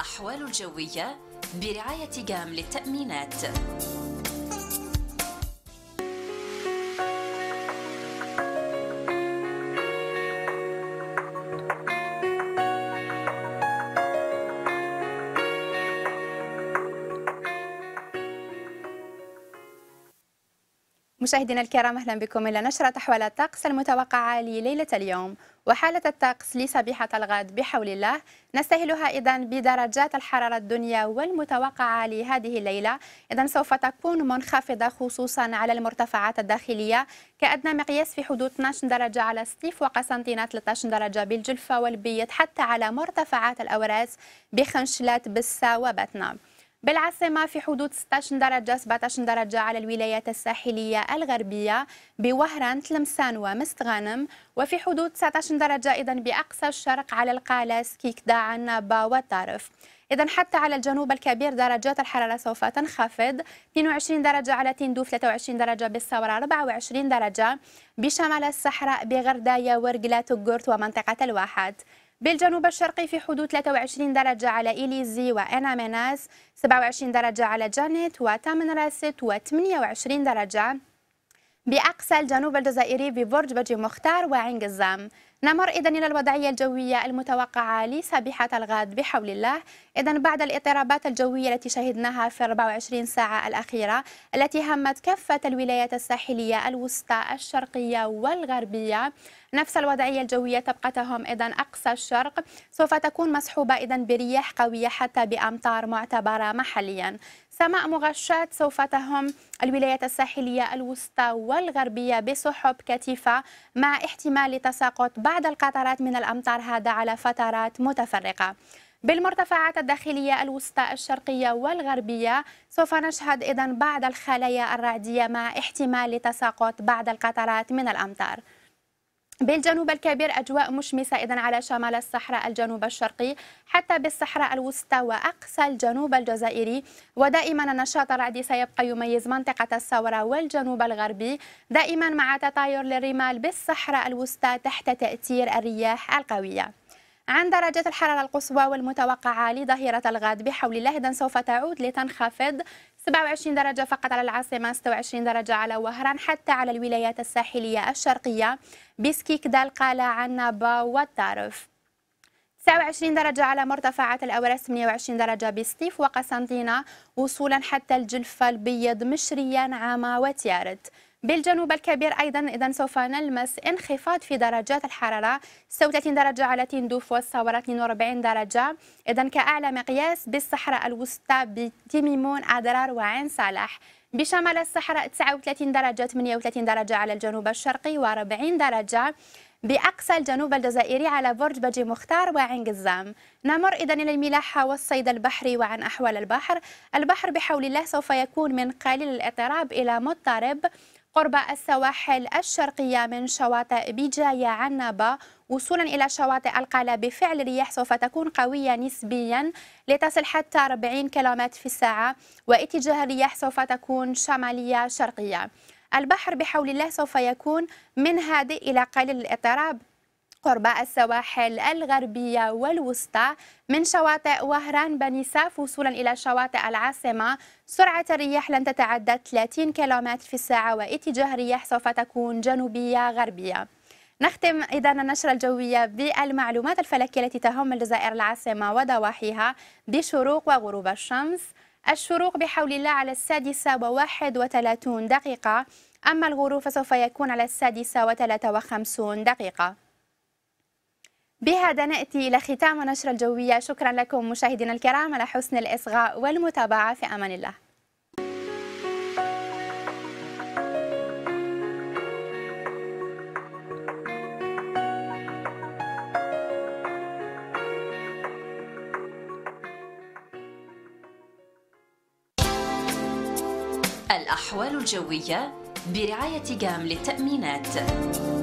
الأحوال الجوية برعاية جام للتأمينات مشاهدينا الكرام اهلا بكم الى نشره احوال الطقس المتوقعه لليله اليوم وحاله الطقس لصبيحه الغد بحول الله نستهلها اذا بدرجات الحراره الدنيا والمتوقعه لهذه الليله اذا سوف تكون منخفضه خصوصا على المرتفعات الداخليه كادنى مقياس في حدود 12 درجه على سطيف وقسنطينه 13 درجه بالجلفه والبيض حتى على مرتفعات الاوراس بخنشلات بسه وبتنام بالعاصمة في حدود 16 درجة 17 درجة على الولايات الساحلية الغربية بوهران تلمسان ومستغانم وفي حدود 19 درجة أيضا بأقصى الشرق على القالس كيكدا عنابة والطرف إذا حتى على الجنوب الكبير درجات الحرارة سوف تنخفض 22 درجة على تندوف 23 درجة بالثورة 24 درجة بشمال الصحراء بغردايا ورقلات وقرط ومنطقة الواحد بالجنوب الشرقي في حدود 23 درجة على إليزي وأنامناس 27 درجة على جانيت وتامن راست و28 درجة بأقصى الجنوب الجزائري ببرج بجي مختار وعين قزام نمر إذا إلى الوضعية الجوية المتوقعة لصبيحة الغد بحول الله إذا بعد الاضطرابات الجوية التي شهدناها في 24 ساعة الأخيرة التي همت كافة الولايات الساحلية الوسطى الشرقية والغربية نفس الوضعية الجوية تبقى تهم إذا أقصى الشرق سوف تكون مصحوبة إذا برياح قوية حتى بأمطار معتبرة محليا سماء مغشاة سوف تهم الولايات الساحلية الوسطى والغربية بسحب كثيفة مع احتمال تساقط بعض بعض القطرات من الأمطار هذا على فترات متفرقة بالمرتفعات الداخلية الوسطى الشرقية والغربية سوف نشهد إذن بعض الخلايا الرعدية مع احتمال تساقط بعض القطرات من الأمطار بالجنوب الكبير أجواء مشمسة إذا على شمال الصحراء الجنوب الشرقي حتى بالصحراء الوسطى وأقصى الجنوب الجزائري ودائما النشاط الرعدي سيبقى يميز منطقة الثورة والجنوب الغربي دائما مع تطاير للرمال بالصحراء الوسطى تحت تأثير الرياح القوية عن درجة الحرارة القصوى والمتوقعة لظهيرة الغد بحول الله إذا سوف تعود لتنخفض 27 درجة فقط على العاصمة 26 درجة على وهران حتى على الولايات الساحلية الشرقية بسكيكدال قال عنبا والطرف 29 درجة على مرتفعات الأوراس 28 درجة بسطيف وقسنطينة وصولا حتى الجلفة البيض مشريا عامة وتيارت بالجنوب الكبير أيضا إذا سوف نلمس انخفاض في درجات الحرارة 36 درجة على تندوف والصورة 42 درجة إذا كأعلى مقياس بالصحراء الوسطى بتيميمون أدرار وعين صالح بشمال الصحراء 39 درجة 38 درجة على الجنوب الشرقي و40 درجة بأقصى الجنوب الجزائري على برج بجي مختار وعين قزام نمر إذا إلى الملاحة والصيد البحري وعن أحوال البحر البحر بحول الله سوف يكون من قليل الاضطراب إلى مضطرب قرب السواحل الشرقية من شواطئ بجاية عنابة وصولا إلى شواطئ القلا بفعل الرياح سوف تكون قوية نسبيا لتصل حتى 40 كم في الساعة واتجاه الرياح سوف تكون شمالية شرقية البحر بحول الله سوف يكون من هادئ إلى قليل الاضطراب قرب السواحل الغربية والوسطى من شواطئ وهران بني ساف وصولا إلى شواطئ العاصمة سرعة الرياح لن تتعدى 30 كيلومتر في الساعة واتجاه الرياح سوف تكون جنوبية غربية نختم إذا النشرة الجوية بالمعلومات الفلكية التي تهم الجزائر العاصمة وضواحيها بشروق وغروب الشمس الشروق بحول الله على السادسة وواحد وثلاثون دقيقة أما الغروب فسوف يكون على السادسة وثلاثة وخمسون دقيقة بهذا نأتي إلى ختام نشر الجوية شكرا لكم مشاهدينا الكرام على حسن الإصغاء والمتابعة في أمان الله الأحوال الجوية برعاية جام للتأمينات